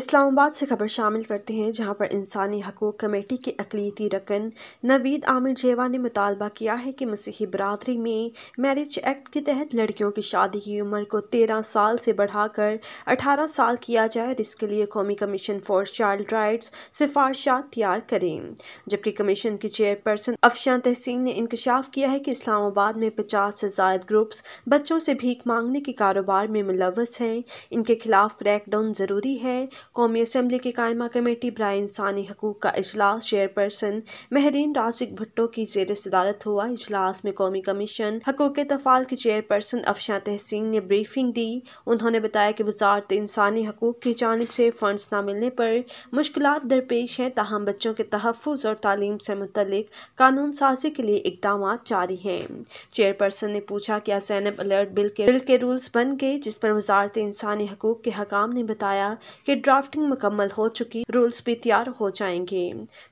इस्लामाबाद से खबर शामिल करते हैं जहां पर इंसानी हकूक कमेटी के अकलीती रकन नवीद आमिर जेवा ने मुतालबा किया है कि मसीही बरदरी में मैरिज एक्ट के तहत लड़कियों की शादी की उम्र को तेरह साल से बढ़ाकर अठारह साल किया जाए और इसके लिए कौमी कमीशन फॉर चाइल्ड राइट सिफारशात तैयार करें जबकि कमीशन की चेयरपर्सन अफशां तहसीन ने इंकशाफ किया है कि इस्लामाबाद में पचास से जायद ग्रुप्स बच्चों से भीख मांगने के कारोबार में मुलवस हैं इनके खिलाफ क्रैकडाउन ज़रूरी है कौमी असम्बली की कायमा कमेटी बरए इंसानी हकूक़ का अजलास चेयरपर्सन महरीन राशिक भुट्टो की जेर सदारत हुआ अजलास में कौमी कमीशन हकूक तफाल की चेयरपर्सन अफशा तहसीन ने ब्रीफिंग दी उन्होंने बताया कि वजारत इंसानी हकूक़ की जानब से फंड न मिलने पर मुश्किल दरपेश हैं तहम बच्चों के तहफ़ और तालीम से मुतल कानून साजी के लिए इकदाम जारी हैं चेयरपर्सन ने पूछा क्या सैनब अलर्ट बिल के बिल के रूल्स बन गए जिस पर वजारत इंसानी हकूक़ के हकाम ने बताया कि ड्राफ्ट ड्राफ्टिंग मुकम्मल हो चुकी रूल्स भी तैयार हो जाएंगे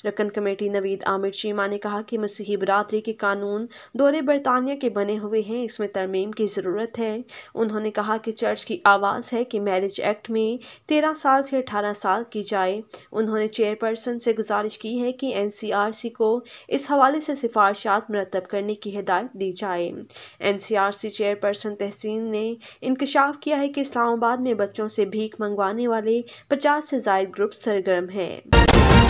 रकन कमेटी नवीद आमिर चीमा ने कहा कि मसीही बरदरी के कानून दौरे बरतानिया के बने हुए हैं इसमें तरमीम की ज़रूरत है उन्होंने कहा कि चर्च की आवाज़ है कि मैरिज एक्ट में तेरह साल से अठारह साल की जाए उन्होंने चेयरपर्सन से गुजारिश की है कि एन को इस हवाले से सिफारशात मरतब करने की हिदायत दी जाए एन चेयरपर्सन तहसीन ने इंकशाफ किया है कि इस्लामाबाद में बच्चों से भीख मंगवाने वाले पचास से जायद ग्रुप सरगर्म हैं